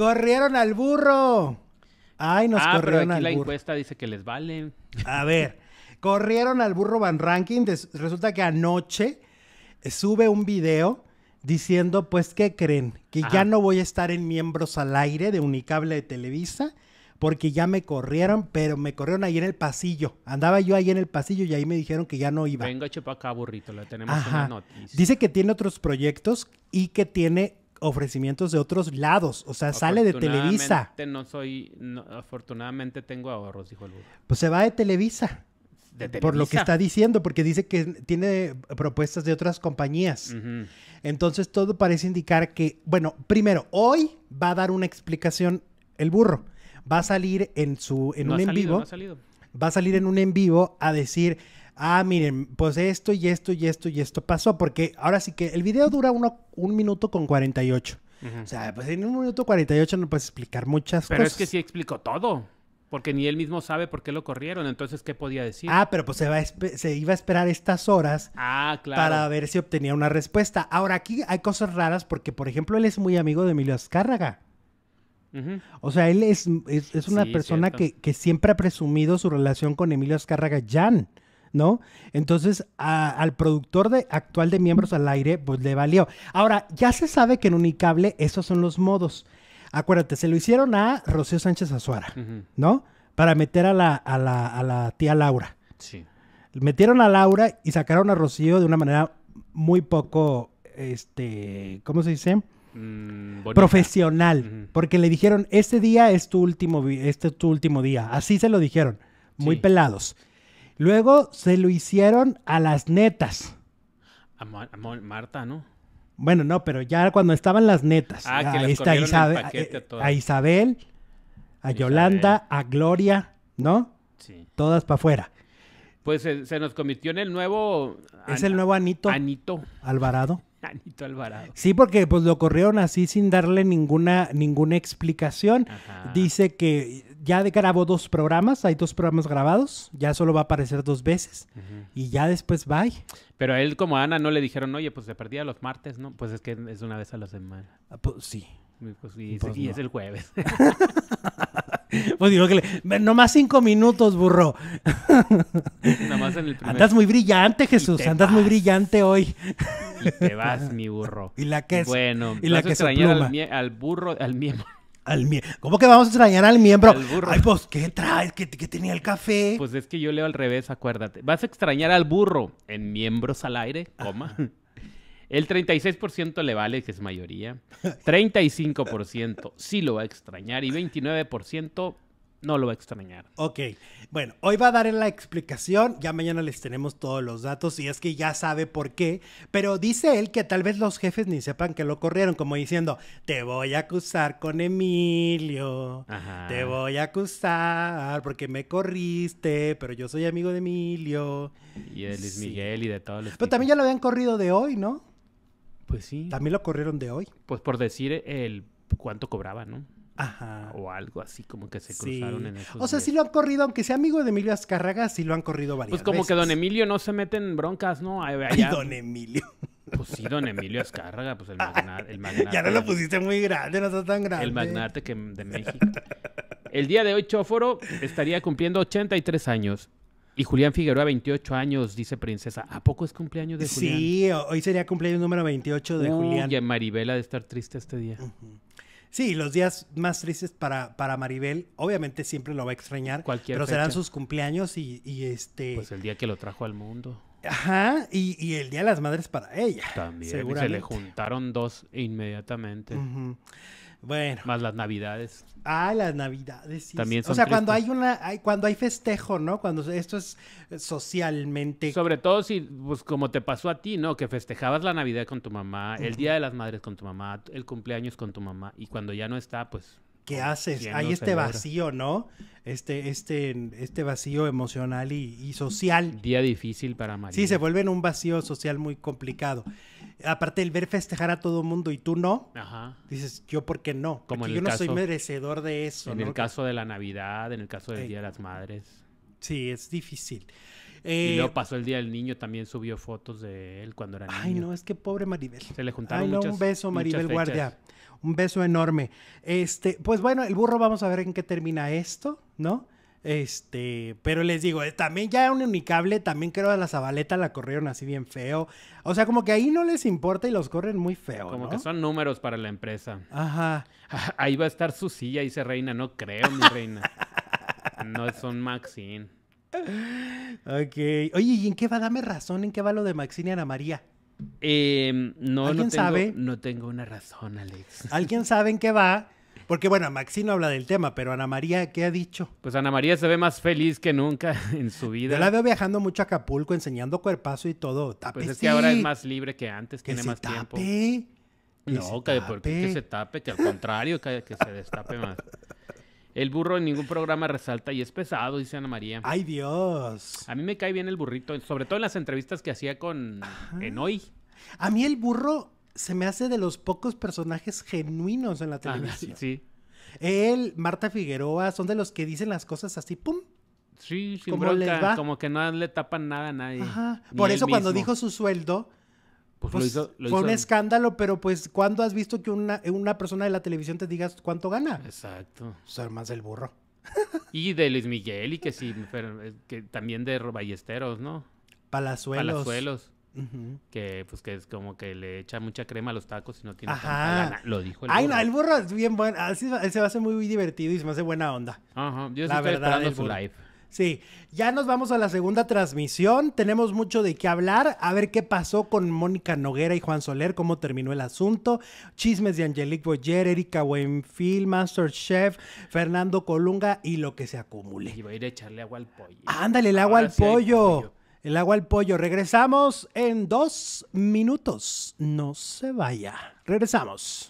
Corrieron al burro. Ay, nos ah, corrieron pero aquí la encuesta dice que les valen. A ver, corrieron al burro Van Ranking. Resulta que anoche eh, sube un video diciendo, pues, ¿qué creen? Que ya no voy a estar en miembros al aire de Unicable de Televisa porque ya me corrieron, pero me corrieron ahí en el pasillo. Andaba yo ahí en el pasillo y ahí me dijeron que ya no iba. Venga, chepa acá, burrito, la tenemos Ajá. una noticia. Dice que tiene otros proyectos y que tiene ofrecimientos de otros lados. O sea, sale de Televisa. no soy. afortunadamente tengo ahorros, dijo el burro. Pues se va de Televisa. De Televisa. Por lo que está diciendo, porque dice que tiene propuestas de otras compañías. Entonces todo parece indicar que, bueno, primero, hoy va a dar una explicación el burro. Va a salir en su en un en vivo. va a salir en un en vivo a decir, ah, miren, pues esto y esto y esto y esto pasó, porque ahora sí que el video dura uno, un minuto con 48. O sea, pues en un minuto 48 no puedes explicar muchas cosas. Pero es que sí explicó todo. Porque ni él mismo sabe por qué lo corrieron, entonces, ¿qué podía decir? Ah, pero pues se, iba a esperar estas horas ah, claro. para ver si obtenía una respuesta. Ahora, aquí hay cosas raras porque, por ejemplo, él es muy amigo de Emilio Azcárraga. O sea, él es, una persona que, que, siempre ha presumido su relación con Emilio Azcárraga Jan. ¿no? Entonces, al productor de, actual de Miembros al Aire, pues le valió. Ahora, ya se sabe que en Unicable esos son los modos. Acuérdate, se lo hicieron a Rocío Sánchez Azuara, ¿no? Para meter a la, a la, tía Laura. Sí. Metieron a Laura y sacaron a Rocío de una manera muy poco, este, ¿cómo se dice? Mm, profesional, porque le dijeron, este día es tu último, este es tu último día, así se lo dijeron, muy pelados. Luego se lo hicieron a las netas. A, Marta, ¿no? Bueno, no, pero ya cuando estaban las netas. Ah, a, que Isabel, a, Isabel, a Yolanda, a Gloria, ¿no? Sí. Todas para afuera. Pues se, nos convirtió en el nuevo... Es el nuevo Anito. Anito. Alvarado. Anito Alvarado. Sí, porque pues lo corrieron así sin darle ninguna, ninguna explicación. Dice que ya grabó dos programas, hay dos programas grabados, ya solo va a aparecer dos veces y ya después bye. Pero a él como a Ana no le dijeron, oye, pues se perdía los martes, ¿no? Pues es que es una vez a la semana. Ah, pues sí. y, pues, pues, es el jueves. pues digo que le, nomás cinco minutos, burro. más en el primer... Andas muy brillante, Jesús. Andas muy brillante hoy. y te vas, mi burro. Y la que es. Bueno, y la al, al burro, al miembro. Al ¿Cómo que vamos a extrañar al miembro? Ay, pues, ¿qué traes? ¿Qué, tenía el café? Pues es que yo leo al revés, acuérdate. Vas a extrañar al burro en miembros al aire, coma. Ah. El 36% le vale, que es mayoría. 35% sí lo va a extrañar y 29% no lo va a extrañar. Ok, bueno, hoy va a dar en la explicación, ya mañana les tenemos todos los datos y es que ya sabe por qué, pero dice él que tal vez los jefes ni sepan que lo corrieron, como diciendo, te voy a acusar con Emilio, te voy a acusar porque me corriste, pero yo soy amigo de Emilio. Y de Luis Miguel y de todos los... Pero también ya lo habían corrido de hoy, ¿no? Pues sí. También lo corrieron de hoy. Pues por decir el cuánto cobraba, ¿no? Ajá. O algo así, como que se cruzaron en esos O sea, si lo han corrido, aunque sea amigo de Emilio Azcárraga, sí lo han corrido varias veces. Pues como que don Emilio no se mete en broncas, ¿no? Allá... don Emilio. Pues sí, don Emilio Azcárraga, pues el, el magnate. Ya no lo pusiste muy grande, no está tan grande. El magnate que de México. El día de hoy Choforo estaría cumpliendo 83 años. Y Julián Figueroa, 28 años, dice Princesa. ¿A poco es cumpleaños de Julián? Sí, hoy sería cumpleaños número 28 de Julián. Y Maribela de estar triste este día. Ajá. Sí, los días más tristes para, para Maribel, obviamente siempre lo va a extrañar. Cualquier pero serán sus cumpleaños y, y, este. Pues el día que lo trajo al mundo. Ajá, y, el Día de las Madres para ella. También. Se le juntaron dos inmediatamente. Ajá. Bueno. Más las navidades. Ah, las navidades, sí. También O sea, cuando hay una, cuando hay festejo, ¿no? Cuando esto es eh, socialmente. Sobre todo si, pues como te pasó a ti, ¿no? Que festejabas la Navidad con tu mamá, el Día de las Madres con tu mamá, el cumpleaños con tu mamá, y cuando ya no está, pues ¿qué haces? Hay este vacío, ¿no? Este, este, este vacío emocional y, y social. Día difícil para María. Sí, se vuelve en un vacío social muy complicado aparte el ver festejar a todo mundo y tú no, dices, yo por qué no, como yo no soy merecedor de eso. En el caso de la Navidad, en el caso del eh, Día de las Madres. Sí, es difícil. y eh, luego pasó el día del niño, también subió fotos de él cuando era niño. Ay, no, es que pobre Maribel. Se le juntaron un beso, Maribel Guardia. Un beso enorme. Este, pues bueno, el burro vamos a ver en qué termina esto, ¿no? Este, pero les digo, eh, también ya un unicable, también creo a la Zabaleta la corrieron así bien feo. O sea, como que ahí no les importa y los corren muy feo. Como que son números para la empresa. Ajá. Ahí va a estar su silla, dice Reina. No creo, mi reina. No es son Maxine. Ok. Oye, ¿y en qué va? Dame razón, ¿en qué va lo de Maxine y Ana María? Em, no, No tengo una razón, Alex. ¿Alguien sabe en qué va? Porque bueno, Maxi no habla del tema, pero Ana María, ¿qué ha dicho? Pues Ana María se ve más feliz que nunca en su vida. Yo la veo viajando mucho a Acapulco, enseñando cuerpazo y todo. pues es que ahora es más libre que antes, que tiene se más tape. tiempo. No, que porque se tape, que al contrario, que, que se destape más. El burro en ningún programa resalta y es pesado, dice Ana María. ¡Ay, Dios! A mí me cae bien el burrito, sobre todo en las entrevistas que hacía con Enoy. A mí el burro se me hace de los pocos personajes genuinos en la televisión. sí, Él, Marta Figueroa, son de los que dicen las cosas así, ¡pum! Sí, sin como como que no le tapan nada a nadie. Ajá. Por eso cuando dijo su sueldo, pues pues, fue un escándalo, pero pues ¿cuándo has visto que una, persona de la televisión te diga cuánto gana? Exacto. Ser pues, más del burro. y de Luis Miguel y que sí, pero, eh, que también de Ballesteros, ¿no? Palazuelos. Palazuelos. Que pues que es como que le echa mucha crema a los tacos y no tiene Ajá. Lo dijo el Ay, burro. No, el burro es bien bueno. Él se va a hacer muy divertido y se me hace buena onda. Ajá, yo estoy verdad, esperando su live. Sí, ya nos vamos a la segunda transmisión. Tenemos mucho de qué hablar. A ver qué pasó con Mónica Noguera y Juan Soler, cómo terminó el asunto. Chismes de Angelique Boyer, Erika Master Chef Fernando Colunga y lo que se acumule. Y voy a ir a echarle agua al pollo. Ándale, el agua al pollo. El agua al pollo. Regresamos en dos minutos. No se vaya. Regresamos.